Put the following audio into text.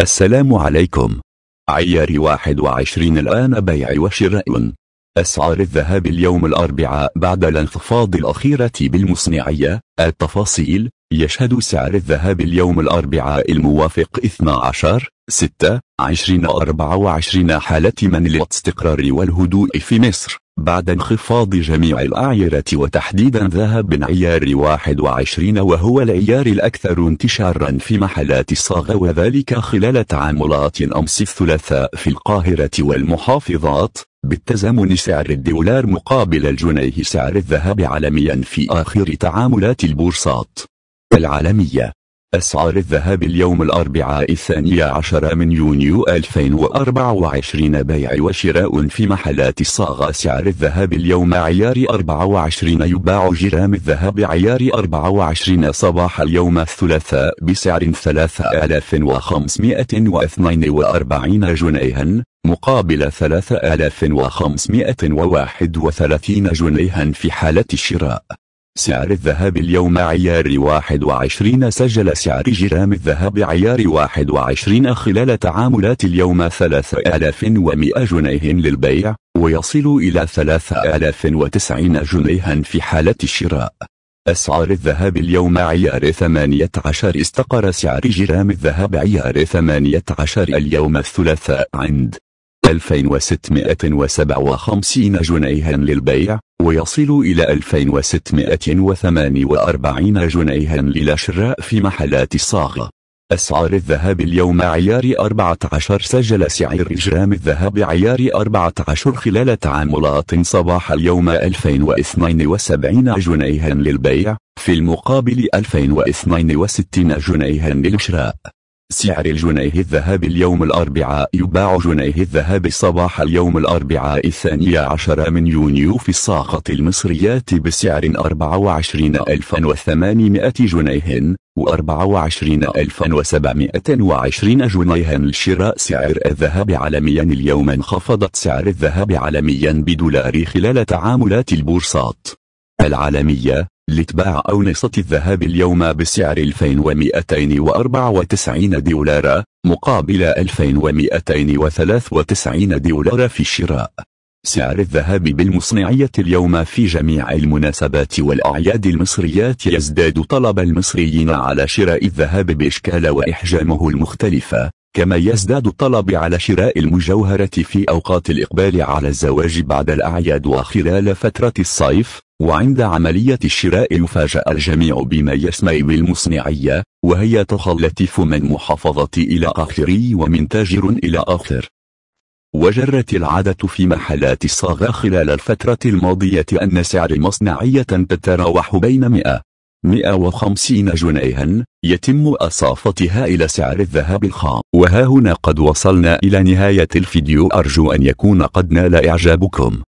السلام عليكم عيار 21 الآن بيع وشراء أسعار الذهب اليوم الأربعاء بعد الانخفاض الأخيرة بالمصنعية التفاصيل يشهد سعر الذهب اليوم الأربعاء الموافق 12 6 20 24 حالة من الاستقرار والهدوء في مصر بعد انخفاض جميع الأعيرة وتحديدا ذهب عيار 21 وهو العيار الأكثر انتشارا في محلات الصاغة وذلك خلال تعاملات أمس الثلاثاء في القاهرة والمحافظات بالتزامن سعر الدولار مقابل الجنيه سعر الذهب عالميا في آخر تعاملات البورصات العالمية أسعار الذهب اليوم الأربعاء الثاني عشر من يونيو 2024 بيع وشراء في محلات الصاغة سعر الذهب اليوم عيار 24 يباع جرام الذهب عيار 24 صباح اليوم الثلاثاء بسعر 3542 جنيها مقابل 3531 جنيها في حالة الشراء سعر الذهب اليوم عيار 21 سجل سعر جرام الذهب عيار 21 خلال تعاملات اليوم 3100 جنيه للبيع ويصل إلى 3090 جنيها في حالة الشراء أسعار الذهب اليوم عيار 18 استقر سعر جرام الذهب عيار 18 اليوم الثلاثاء عند 2657 جنيها للبيع ويصل إلى 2648 جنيها للشراء في محلات الصاغة أسعار الذهب اليوم عيار 14 سجل سعر جرام الذهب عيار 14 خلال تعاملات صباح اليوم 2072 جنيها للبيع في المقابل 2062 جنيها للشراء سعر الجنيه الذهب اليوم الأربعاء يباع جنيه الذهب صباح اليوم الأربعاء الثاني عشر من يونيو في الصاغة المصريات بسعر 24800 جنيه و24720 جنيها لشراء سعر الذهب عالميا اليوم انخفضت سعر الذهب عالميا بدولار خلال تعاملات البورصات العالمية لتباع أونصة الذهب اليوم بسعر 2294 دولار مقابل 2293 دولار في الشراء سعر الذهب بالمصنعية اليوم في جميع المناسبات والأعياد المصريات يزداد طلب المصريين على شراء الذهب بإشكال وإحجامه المختلفة كما يزداد الطلب على شراء المجوهرة في أوقات الإقبال على الزواج بعد الأعياد وخلال فترة الصيف وعند عملية الشراء يفاجأ الجميع بما يسمى بالمصنعية وهي تخلتف من محافظة إلى آخر ومن تاجر إلى آخر وجرت العادة في محلات الصاغة خلال الفترة الماضية أن سعر مصنعية تتراوح بين 100 150 جنيها يتم أصافتها إلى سعر الذهب الخام وها هنا قد وصلنا إلى نهاية الفيديو أرجو أن يكون قد نال إعجابكم